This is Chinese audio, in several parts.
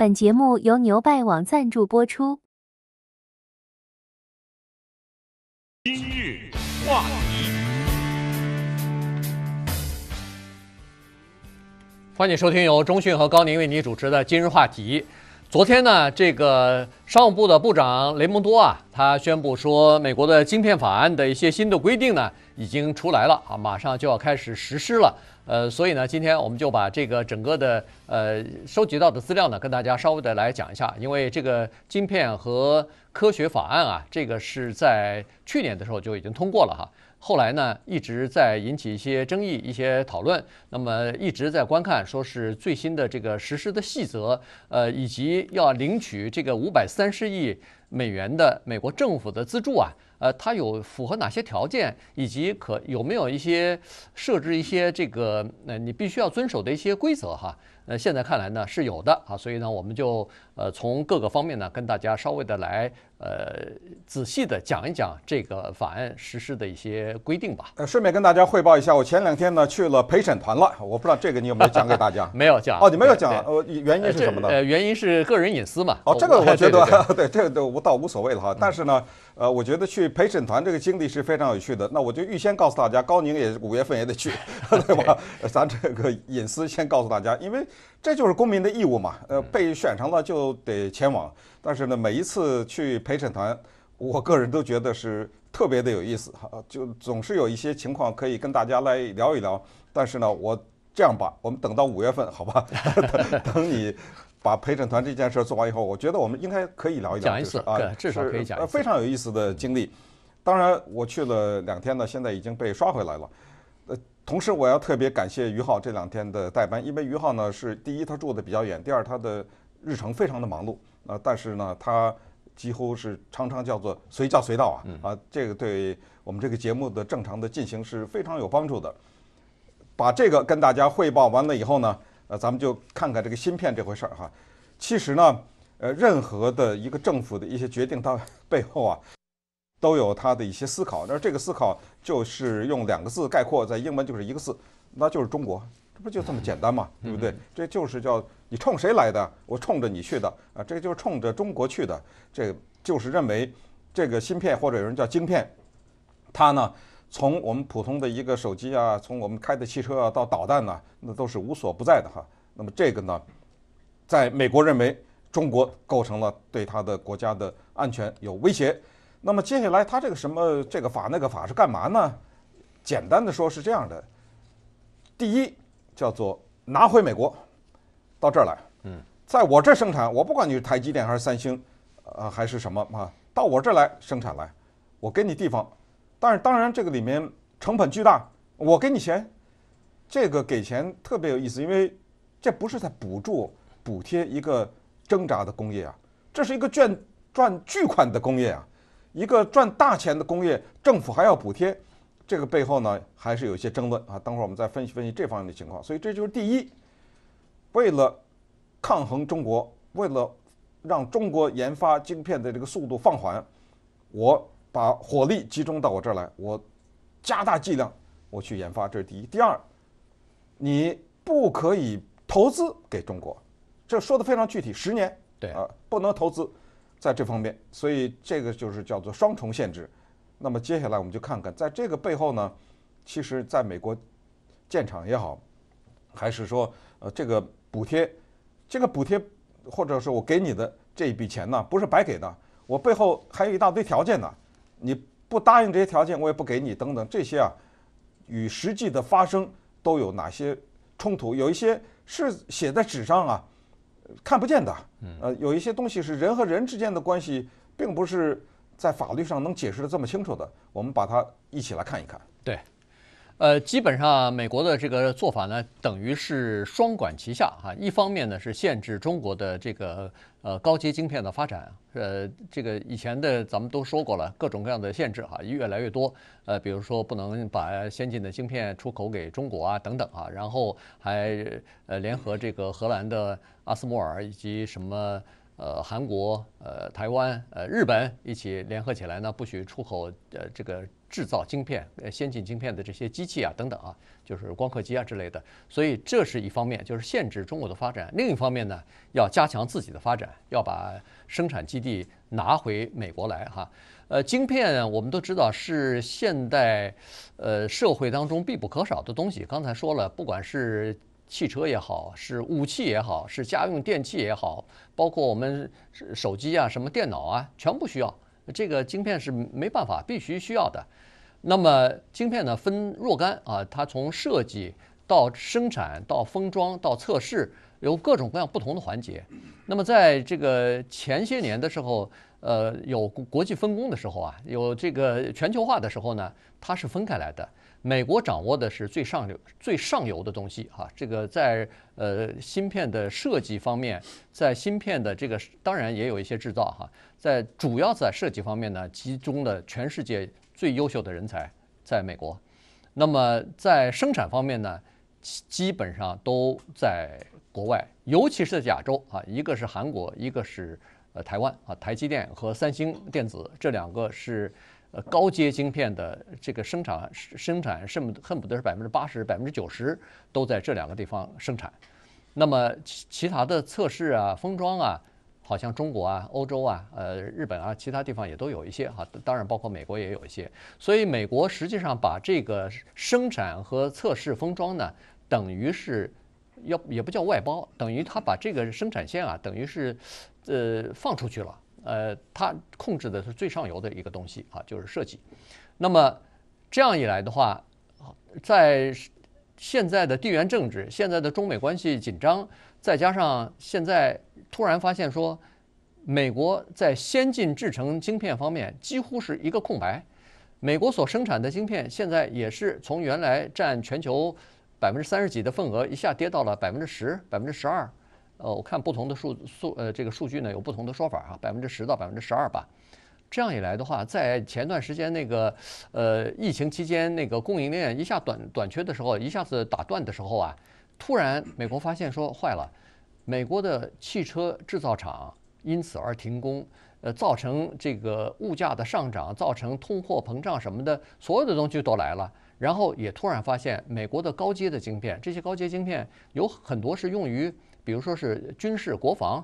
本节目由牛拜网赞助播出。今日话题，欢迎收听由中讯和高宁为你主持的今日话题。昨天呢，这个商务部的部长雷蒙多啊，他宣布说，美国的晶片法案的一些新的规定呢，已经出来了啊，马上就要开始实施了。呃，所以呢，今天我们就把这个整个的呃收集到的资料呢，跟大家稍微的来讲一下。因为这个晶片和科学法案啊，这个是在去年的时候就已经通过了哈，后来呢一直在引起一些争议、一些讨论，那么一直在观看说是最新的这个实施的细则，呃，以及要领取这个五百三十亿美元的美国政府的资助啊。呃，它有符合哪些条件，以及可有没有一些设置一些这个，那你必须要遵守的一些规则哈。呃，现在看来呢是有的啊，所以呢我们就。呃，从各个方面呢，跟大家稍微的来，呃，仔细的讲一讲这个法案实施的一些规定吧。呃，顺便跟大家汇报一下，我前两天呢去了陪审团了，我不知道这个你有没有讲给大家？没有讲哦，你没有讲，呃，原因是什么呢？呃，原因是个人隐私嘛。哦，这个我觉得 对 这个都我倒无所谓了哈。但是呢，呃，我觉得去陪审团这个经历是非常有趣的。那我就预先告诉大家，高宁也五月份也得去，对吧？咱这个隐私先告诉大家，因为。这就是公民的义务嘛，呃，被选上了就得前往。但是呢，每一次去陪审团，我个人都觉得是特别的有意思哈，就总是有一些情况可以跟大家来聊一聊。但是呢，我这样吧，我们等到五月份，好吧，等你把陪审团这件事做完以后，我觉得我们应该可以聊一聊。讲一次啊，至少可以讲。非常有意思的经历，当然我去了两天呢，现在已经被刷回来了。同时，我要特别感谢于浩这两天的代班，因为于浩呢是第一他住的比较远，第二他的日程非常的忙碌啊，但是呢他几乎是常常叫做随叫随到啊啊，这个对我们这个节目的正常的进行是非常有帮助的。把这个跟大家汇报完了以后呢，呃，咱们就看看这个芯片这回事儿哈。其实呢，呃，任何的一个政府的一些决定，它背后啊。都有他的一些思考，那这个思考就是用两个字概括，在英文就是一个字，那就是中国，这不就这么简单嘛，对不对？这就是叫你冲谁来的，我冲着你去的啊，这就是冲着中国去的，这就是认为这个芯片或者有人叫晶片，它呢从我们普通的一个手机啊，从我们开的汽车啊，到导弹呢，那都是无所不在的哈。那么这个呢，在美国认为中国构成了对它的国家的安全有威胁。那么接下来他这个什么这个法那个法是干嘛呢？简单的说是这样的，第一叫做拿回美国，到这儿来，嗯，在我这生产，我不管你是台积电还是三星，呃还是什么啊，到我这儿来生产来，我给你地方，但是当然这个里面成本巨大，我给你钱，这个给钱特别有意思，因为这不是在补助补贴一个挣扎的工业啊，这是一个赚赚巨款的工业啊。一个赚大钱的工业，政府还要补贴，这个背后呢还是有一些争论啊。等会儿我们再分析分析这方面的情况。所以这就是第一，为了抗衡中国，为了让中国研发晶片的这个速度放缓，我把火力集中到我这儿来，我加大剂量，我去研发，这是第一。第二，你不可以投资给中国，这说的非常具体，十年对啊，不能投资。在这方面，所以这个就是叫做双重限制。那么接下来我们就看看，在这个背后呢，其实在美国建厂也好，还是说呃这个补贴，这个补贴或者是我给你的这一笔钱呢，不是白给的，我背后还有一大堆条件呢。你不答应这些条件，我也不给你等等这些啊，与实际的发生都有哪些冲突？有一些是写在纸上啊。看不见的，呃，有一些东西是人和人之间的关系，并不是在法律上能解释的这么清楚的。我们把它一起来看一看。对。呃，基本上美国的这个做法呢，等于是双管齐下哈，一方面呢是限制中国的这个呃高阶晶片的发展，呃，这个以前的咱们都说过了，各种各样的限制哈，越来越多，呃，比如说不能把先进的晶片出口给中国啊等等啊，然后还呃联合这个荷兰的阿斯莫尔以及什么。呃，韩国、呃，台湾、呃，日本一起联合起来呢，不许出口呃，这个制造晶片、呃，先进晶片的这些机器啊，等等啊，就是光刻机啊之类的。所以这是一方面，就是限制中国的发展；另一方面呢，要加强自己的发展，要把生产基地拿回美国来哈。呃，晶片我们都知道是现代，呃，社会当中必不可少的东西。刚才说了，不管是汽车也好，是武器也好，是家用电器也好，包括我们手机啊、什么电脑啊，全部需要这个晶片是没办法，必须需要的。那么晶片呢，分若干啊，它从设计到生产到封装到测试，有各种各样不同的环节。那么在这个前些年的时候，呃，有国际分工的时候啊，有这个全球化的时候呢，它是分开来的。美国掌握的是最上流、最上游的东西啊！这个在呃芯片的设计方面，在芯片的这个当然也有一些制造哈，在主要在设计方面呢，集中的全世界最优秀的人才在美国。那么在生产方面呢，基本上都在国外，尤其是在亚洲啊，一个是韩国，一个是呃台湾啊，台积电和三星电子这两个是。呃，高阶晶片的这个生产，生产甚不恨不得是百分之八十、百分之九十都在这两个地方生产。那么其其他的测试啊、封装啊，好像中国啊、欧洲啊、呃、日本啊，其他地方也都有一些哈。当然，包括美国也有一些。所以，美国实际上把这个生产和测试封装呢，等于是要也不叫外包，等于他把这个生产线啊，等于是呃放出去了。呃，它控制的是最上游的一个东西啊，就是设计。那么这样一来的话，在现在的地缘政治、现在的中美关系紧张，再加上现在突然发现说，美国在先进制程晶片方面几乎是一个空白。美国所生产的晶片现在也是从原来占全球百分之三十几的份额，一下跌到了百分之十、百分之十二。呃，我看不同的数数，呃，这个数据呢有不同的说法啊，百分之十到百分之十二吧。这样一来的话，在前段时间那个，呃，疫情期间那个供应链一下短短缺的时候，一下子打断的时候啊，突然美国发现说坏了，美国的汽车制造厂因此而停工，呃，造成这个物价的上涨，造成通货膨胀什么的，所有的东西都来了。然后也突然发现，美国的高阶的晶片，这些高阶晶片有很多是用于比如说是军事国防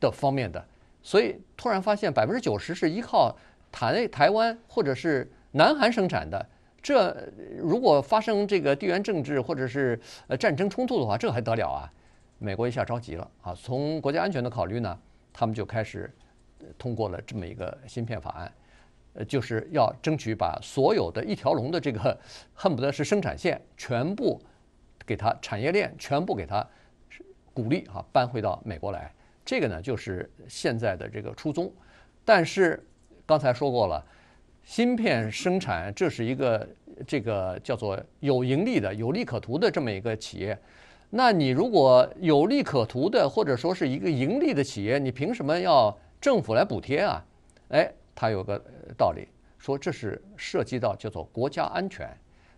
的方面的，所以突然发现百分之九十是依靠台台湾或者是南韩生产的，这如果发生这个地缘政治或者是呃战争冲突的话，这还得了啊？美国一下着急了啊！从国家安全的考虑呢，他们就开始通过了这么一个芯片法案，呃，就是要争取把所有的一条龙的这个恨不得是生产线全部给它产业链全部给它鼓励哈搬回到美国来，这个呢就是现在的这个初衷。但是刚才说过了，芯片生产这是一个这个叫做有盈利的、有利可图的这么一个企业。那你如果有利可图的，或者说是一个盈利的企业，你凭什么要政府来补贴啊？哎，他有个道理，说这是涉及到叫做国家安全。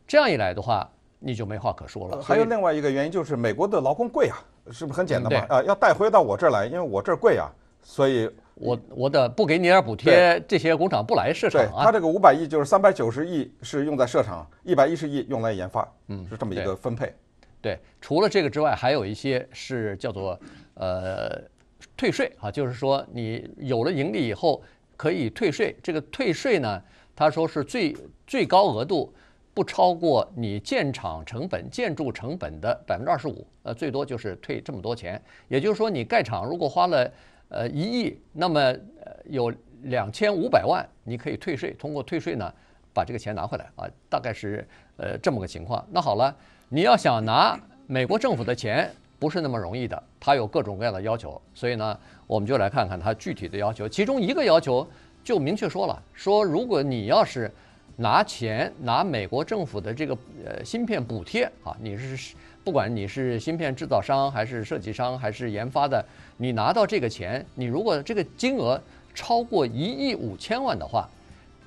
这样一来的话，你就没话可说了。还有另外一个原因就是美国的劳工贵啊。是不是很简单嘛？啊，要带回到我这儿来，因为我这儿贵啊，所以我我得不给你点儿补贴，这些工厂不来设厂。对，他这个五百亿就是三百九十亿是用在设厂，一百一十亿用来研发，嗯，是这么一个分配。对，除了这个之外，还有一些是叫做呃退税啊，就是说你有了盈利以后可以退税，这个退税呢，他说是最最高额度。不超过你建厂成本、建筑成本的百分之二十五，呃，最多就是退这么多钱。也就是说，你盖厂如果花了，呃，一亿，那么，呃，有两千五百万你可以退税。通过退税呢，把这个钱拿回来啊，大概是，呃，这么个情况。那好了，你要想拿美国政府的钱不是那么容易的，它有各种各样的要求。所以呢，我们就来看看它具体的要求。其中一个要求就明确说了，说如果你要是。拿钱拿美国政府的这个呃芯片补贴啊，你是不管你是芯片制造商还是设计商还是研发的，你拿到这个钱，你如果这个金额超过一亿五千万的话，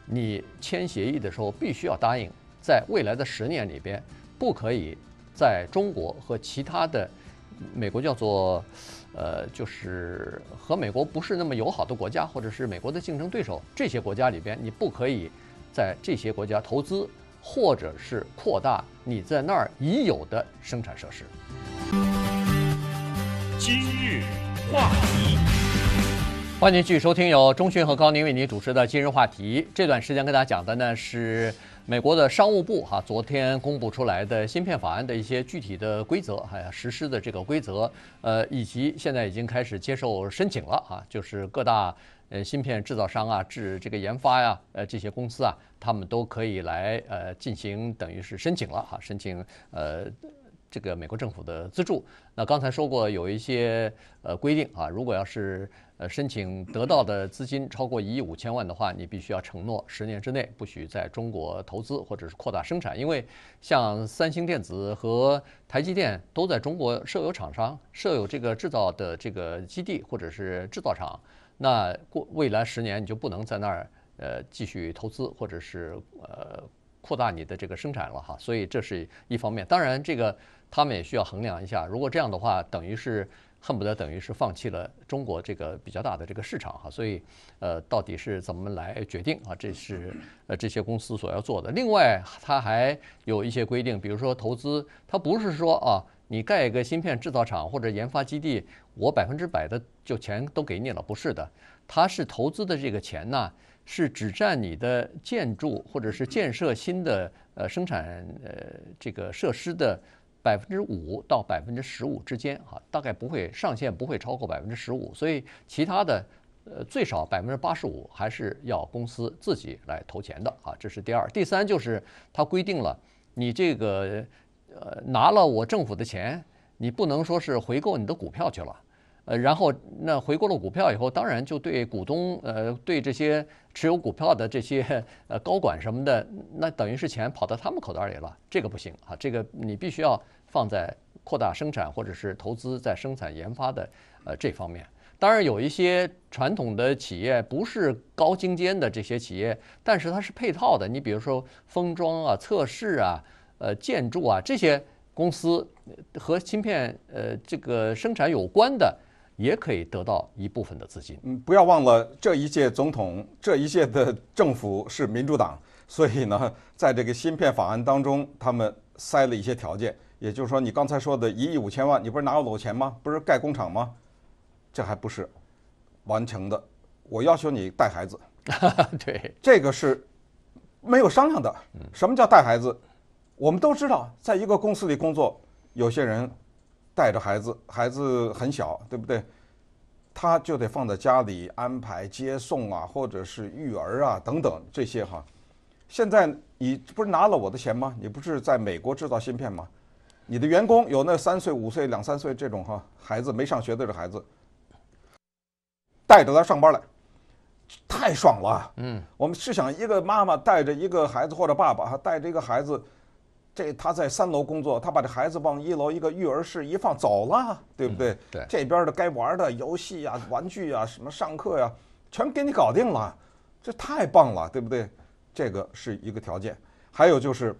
你签协议的时候必须要答应，在未来的十年里边，不可以在中国和其他的美国叫做呃就是和美国不是那么友好的国家，或者是美国的竞争对手这些国家里边，你不可以。在这些国家投资，或者是扩大你在那儿已有的生产设施。今日话题，欢迎继续收听由中迅和高宁为您主持的《今日话题》。这段时间跟大家讲的呢是。美国的商务部哈昨天公布出来的芯片法案的一些具体的规则，哎有实施的这个规则，呃，以及现在已经开始接受申请了哈，就是各大呃芯片制造商啊、制这个研发呀、呃这些公司啊，他们都可以来呃进行等于是申请了哈，申请呃。这个美国政府的资助，那刚才说过有一些呃规定啊，如果要是呃申请得到的资金超过一亿五千万的话，你必须要承诺十年之内不许在中国投资或者是扩大生产，因为像三星电子和台积电都在中国设有厂商、设有这个制造的这个基地或者是制造厂，那过未来十年你就不能在那儿呃继续投资或者是呃。扩大你的这个生产了哈，所以这是一方面。当然，这个他们也需要衡量一下。如果这样的话，等于是恨不得等于是放弃了中国这个比较大的这个市场哈。所以，呃，到底是怎么来决定啊？这是呃这些公司所要做的。另外，他还有一些规定，比如说投资，他不是说啊，你盖一个芯片制造厂或者研发基地，我百分之百的就钱都给你了，不是的。他是投资的这个钱呢？是只占你的建筑或者是建设新的呃生产呃这个设施的百分之五到百分之十五之间哈，大概不会上限不会超过百分之十五，所以其他的呃最少百分之八十五还是要公司自己来投钱的啊，这是第二。第三就是它规定了你这个呃拿了我政府的钱，你不能说是回购你的股票去了。呃，然后那回购了股票以后，当然就对股东，呃，对这些持有股票的这些呃高管什么的，那等于是钱跑到他们口袋里了，这个不行啊，这个你必须要放在扩大生产或者是投资在生产研发的呃这方面。当然有一些传统的企业不是高精尖的这些企业，但是它是配套的，你比如说封装啊、测试啊、呃、建筑啊这些公司和芯片呃这个生产有关的。也可以得到一部分的资金。嗯，不要忘了这一届总统、这一届的政府是民主党，所以呢，在这个芯片法案当中，他们塞了一些条件。也就是说，你刚才说的一亿五千万，你不是拿我裸钱吗？不是盖工厂吗？这还不是完成的。我要求你带孩子，对，这个是没有商量的。什么叫带孩子？我们都知道，在一个公司里工作，有些人。带着孩子，孩子很小，对不对？他就得放在家里安排接送啊，或者是育儿啊等等这些哈。现在你不是拿了我的钱吗？你不是在美国制造芯片吗？你的员工有那三岁、五岁、两三岁这种哈孩子没上学的这孩子，带着他上班来，太爽了。嗯，我们是想一个妈妈带着一个孩子，或者爸爸哈带着一个孩子。这他在三楼工作，他把这孩子往一楼一个育儿室一放，走了，对不对？对，这边的该玩的游戏啊、玩具啊、什么上课呀，全给你搞定了，这太棒了，对不对？这个是一个条件。还有就是，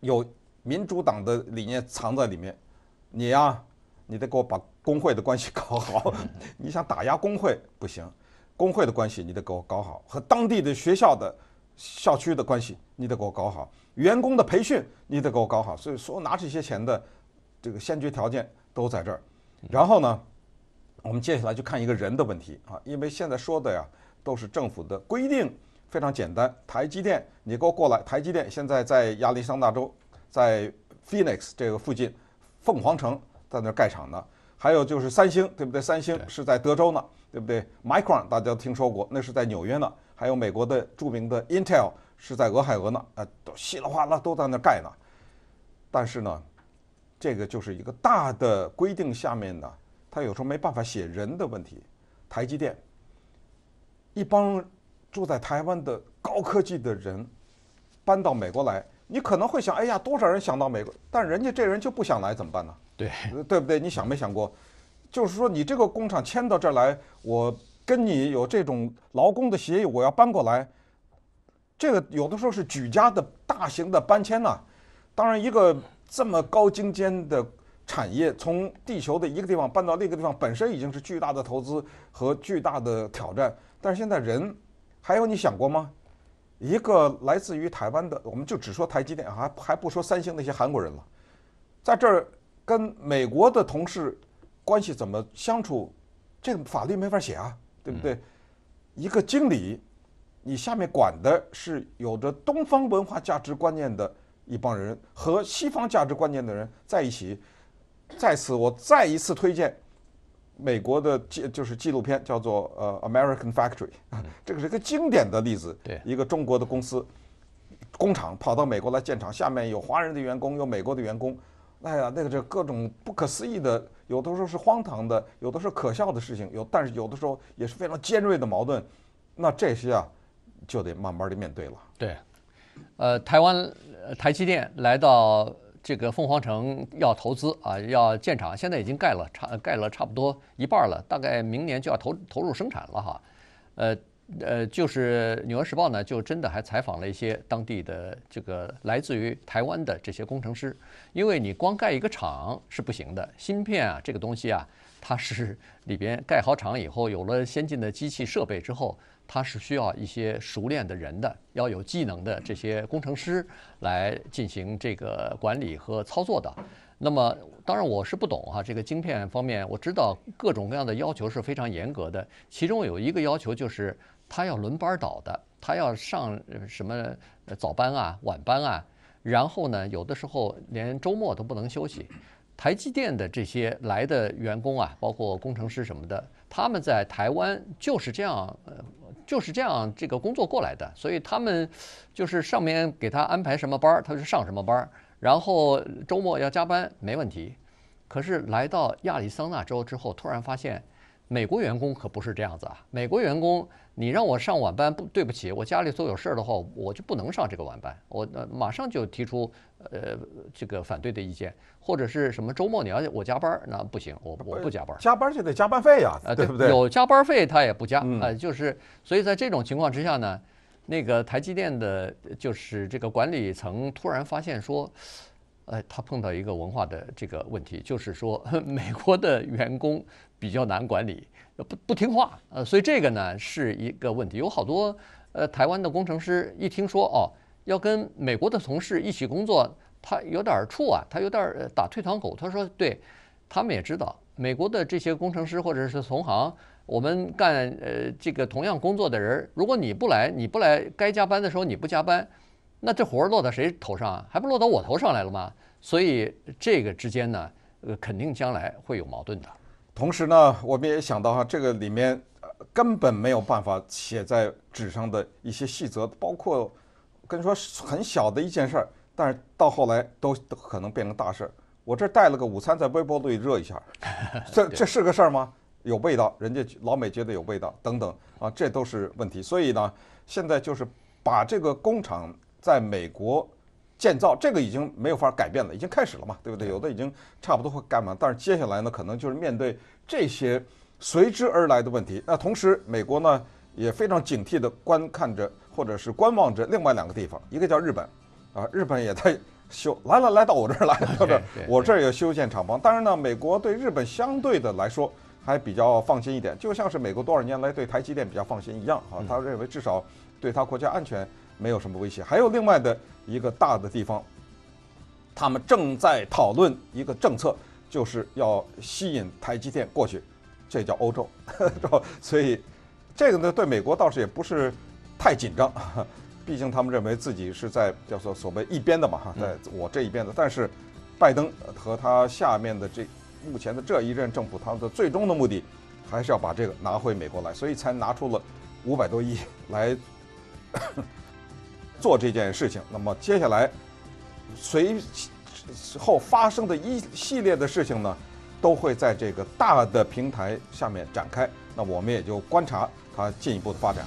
有民主党的理念藏在里面，你呀，你得给我把工会的关系搞好。你想打压工会不行，工会的关系你得给我搞好，和当地的学校的。校区的关系你得给我搞好，员工的培训你得给我搞好，所以说拿这些钱的这个先决条件都在这儿。然后呢，我们接下来就看一个人的问题啊，因为现在说的呀都是政府的规定，非常简单。台积电你给我过来，台积电现在在亚利桑那州，在 Phoenix 这个附近，凤凰城在那盖厂呢。还有就是三星，对不对？三星是在德州呢，对不对？Micron 大家都听说过，那是在纽约呢。还有美国的著名的 Intel 是在俄亥俄呢，呃，都稀里哗啦都在那盖呢。但是呢，这个就是一个大的规定下面呢，他有时候没办法写人的问题。台积电一帮住在台湾的高科技的人搬到美国来，你可能会想，哎呀，多少人想到美国，但人家这人就不想来，怎么办呢？对，对不对？你想没想过？就是说，你这个工厂迁到这儿来，我。跟你有这种劳工的协议，我要搬过来，这个有的时候是举家的大型的搬迁呢。当然，一个这么高精尖的产业，从地球的一个地方搬到另一个地方，本身已经是巨大的投资和巨大的挑战。但是现在人，还有你想过吗？一个来自于台湾的，我们就只说台积电，还还不说三星那些韩国人了，在这儿跟美国的同事关系怎么相处？这法律没法写啊。对不对？一个经理，你下面管的是有着东方文化价值观念的一帮人，和西方价值观念的人在一起。在此，我再一次推荐美国的记，就是纪录片，叫做《呃 American Factory》，这个是一个经典的例子。对，一个中国的公司工厂跑到美国来建厂，下面有华人的员工，有美国的员工。哎呀，那个这各种不可思议的，有的时候是荒唐的，有的是可笑的事情，有但是有的时候也是非常尖锐的矛盾，那这些啊，就得慢慢的面对了。对，呃，台湾台积电来到这个凤凰城要投资啊，要建厂，现在已经盖了，差盖了差不多一半了，大概明年就要投投入生产了哈，呃。呃，就是《纽约时报》呢，就真的还采访了一些当地的这个来自于台湾的这些工程师，因为你光盖一个厂是不行的，芯片啊这个东西啊，它是 里边盖好厂以后，有了先进的机器设备之后，它是需要一些熟练的人的，要有技能的这些工程师来进行这个管理和操作的。那么，当然我是不懂哈，这个晶片方面，我知道各种各样的要求是非常严格的，其中有一个要求就是。他要轮班倒的，他要上什么早班啊、晚班啊，然后呢，有的时候连周末都不能休息。台积电的这些来的员工啊，包括工程师什么的，他们在台湾就是这样，就是这样这个工作过来的，所以他们就是上面给他安排什么班，他就上什么班，然后周末要加班没问题。可是来到亚利桑那州之后，突然发现。美国员工可不是这样子啊！美国员工，你让我上晚班，不对不起，我家里所有事儿的话，我就不能上这个晚班，我马上就提出呃这个反对的意见，或者是什么周末你要我加班儿，那不行，我我不加班儿，加班儿就得加班费呀，啊对不对？有加班费他也不加啊，就是所以在这种情况之下呢，那个台积电的就是这个管理层突然发现说，呃，他碰到一个文化的这个问题，就是说 美国的员工。比较难管理，不不听话，呃，所以这个呢是一个问题。有好多呃台湾的工程师一听说哦要跟美国的同事一起工作，他有点怵啊，他有点打退堂鼓。他说，对他们也知道美国的这些工程师或者是同行，我们干呃这个同样工作的人，如果你不来，你不来，该加班的时候你不加班，那这活儿落到谁头上啊？还不落到我头上来了吗？所以这个之间呢，呃，肯定将来会有矛盾的。同时呢，我们也想到哈，这个里面呃根本没有办法写在纸上的一些细则，包括跟你说很小的一件事儿，但是到后来都可能变成大事儿。我这带了个午餐，在微波炉里热一下，这这是个事儿吗？有味道，人家老美觉得有味道，等等啊，这都是问题。所以呢，现在就是把这个工厂在美国。建造这个已经没有法改变了，已经开始了嘛，对不对？有的已经差不多会干嘛？但是接下来呢，可能就是面对这些随之而来的问题。那同时，美国呢也非常警惕地观看着，或者是观望着另外两个地方，一个叫日本，啊，日本也在修，来了，来到我这儿来了，我这儿也修建厂房。当然呢，美国对日本相对的来说还比较放心一点，就像是美国多少年来对台积电比较放心一样啊，他认为至少对他国家安全。没有什么威胁，还有另外的一个大的地方，他们正在讨论一个政策，就是要吸引台积电过去，这叫欧洲，所以这个呢对美国倒是也不是太紧张，毕竟他们认为自己是在叫做所谓一边的嘛，在我这一边的。但是拜登和他下面的这目前的这一任政府，他们的最终的目的还是要把这个拿回美国来，所以才拿出了五百多亿来。做这件事情，那么接下来，随后发生的一系列的事情呢，都会在这个大的平台下面展开。那我们也就观察它进一步的发展。